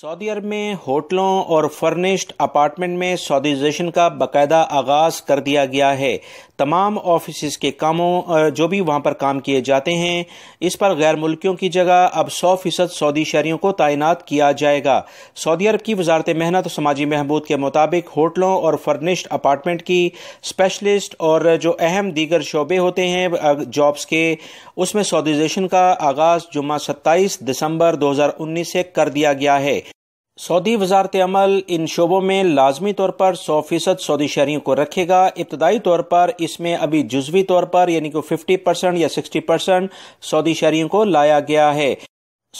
سعودی عرب میں ہوٹلوں اور فرنشڈ اپارٹمنٹ میں سعودی زیشن کا باقاعدہ آغاز کر دیا گیا ہے تمام آفیسز کے کاموں جو بھی وہاں پر کام کیے جاتے ہیں اس پر غیر ملکیوں کی جگہ اب سو فیصد سعودی شہریوں کو تعینات کیا جائے گا سعودی عرب کی وزارت محنت و سماجی محبود کے مطابق ہوٹلوں اور فرنشڈ اپارٹمنٹ کی اسپیشلسٹ اور جو اہم دیگر شعبے ہوتے ہیں جابز کے اس میں سعودی زیشن کا آغاز جمعہ ستائیس دسمبر دو ہزار انیس سے کر دیا گیا ہے سعودی وزارت عمل ان شعبوں میں لازمی طور پر سو فیصد سعودی شہریوں کو رکھے گا ابتدائی طور پر اس میں ابھی جزوی طور پر یعنی کہ ففٹی پرسنٹ یا سکسٹی پرسنٹ سعودی شہریوں کو لایا گیا ہے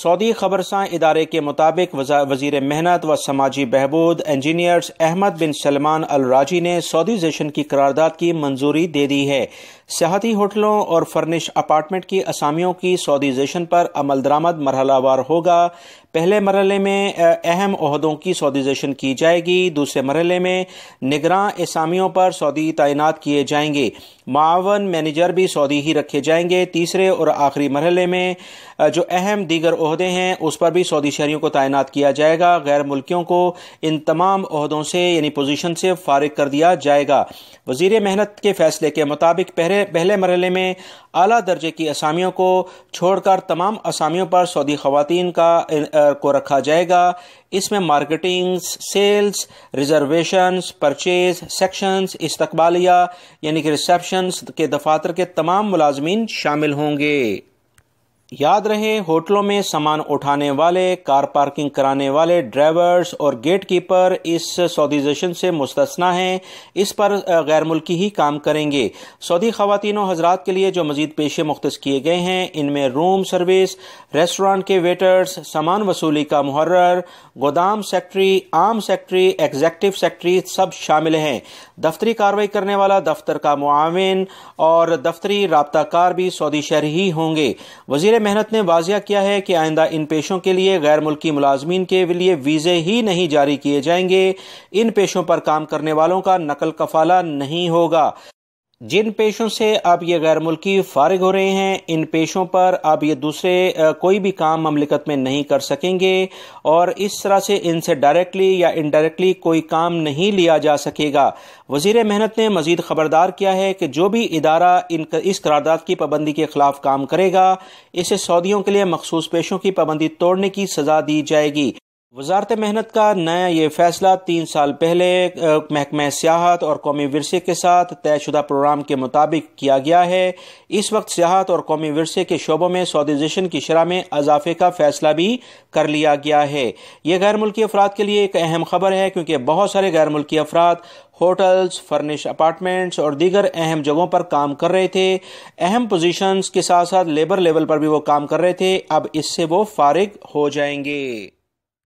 سعودی خبرساں ادارے کے مطابق وزیر محنت و سماجی بہبود engineers Ahmed bin Salman Alrajhi نے سعودی زیشن کی قرارداد کی منظوری دے دی ہے سیاحتی ہوٹلوں اور فرنش اپارٹمنٹ کی اسامیوں کی سعودیزیشن پر عمل درآمد مرحلہ وار ہوگا پہلے مرحلے میں اہم عہدوں کی سعودیزیشن کی جائے گی دوسرے مرحلے میں نگراں اسامیوں پر سعودی تعینات کیے جائیں گے معاون مینیجر بھی سعودی ہی رکھے جائیں گے تیسرے اور آخری مرحلے میں جو اہم دیگر عہدے ہیں اس پر بھی سعودی شہریوں کو تعینات کیا جائے گا غیر ملکیوں کو ان تمام عہدوں سے یعنی پوزیشن سے فارغ کر دیا جائے گا وزیر محنت کے فیصلے کے مطابق پہلے مرحلے میں اعلیٰ درجے کی اسامیوں کو چھوڑ کر تمام اسامیوں پر سعودی خواتین کا کو رکھا جائے گا اس میں marketing sales reservations purchase sections استقبالیہ یعنی کہ ریسیپشنز کے دفاتر کے تمام ملازمین شامل ہوں گے یاد رہے ہوٹلوں میں سامان اٹھانے والے کار پارکنگ کرانے والے ڈرائیورز اور گیٹ کیپر اس سعودیزیشن سے مستثنا ہیں اس پر غیر ملکی ہی کام کریں گے سعودی خواتین و حضرات کے لیے جو مزید پیشے مختص کیے گئے ہیں ان میں روم سروس ریسٹورانٹ کے ویٹرز سامان وصولی کا محرر گودام سیکٹری عام سیکٹری ایگزیکٹو سیکٹری سب شامل ہیں دفتری کاروائی کرنے والا دفتر کا معاون اور دفتری رابطہ کار بھی سعودی شہر ہی ہوں گے وزیر محنت نے واضح کیا ہے کہ آئندہ ان پیشوں کے لیے غیر ملکی ملازمین کے لیے ویزے ہی نہیں جاری کیے جائیں گے ان پیشوں پر کام کرنے والوں کا نقل کفالہ نہیں ہوگا جن پیشوں سے آپ یہ غیر ملکی فارغ ہو رہے ہیں ان پیشوں پر آپ یہ دوسرے کوئی بھی کام مملکت میں نہیں کر سکیں گے اور اس طرح سے ان سے ڈائریکٹلی یا انڈائریکٹلی کوئی کام نہیں لیا جا سکے گا وزیر محنت نے مزید خبردار کیا ہے کہ جو بھی ادارہ اس قرارداد کی پابندی کے خلاف کام کرے گا اسے سعودیوں کے لیے مخصوص پیشوں کی پابندی توڑنے کی سزا دی جائے گی وزارت محنت کا نیا یہ فیصلہ تین سال پہلے محکمہ سیاحت اور قومی ورثے کے ساتھ طے شدہ پروگرام کے مطابق کیا گیا ہے اس وقت سیاحت اور قومی ورثے کے شعبوں میں سعودیزیشن کی شرح میں اضافے کا فیصلہ بھی کر لیا گیا ہے یہ غیر ملکی افراد کے لیے ایک اہم خبر ہے کیونکہ بہت سارے غیر ملکی افراد ہوٹلز فرنش اپارٹمنٹس اور دیگر اہم جگہوں پر کام کر رہے تھے اہم پوزیشنز کے ساتھ ساتھ لیبر لیول پر بھی وہ کام کر رہے تھے اب اس سے وہ فارغ ہو جائیں گے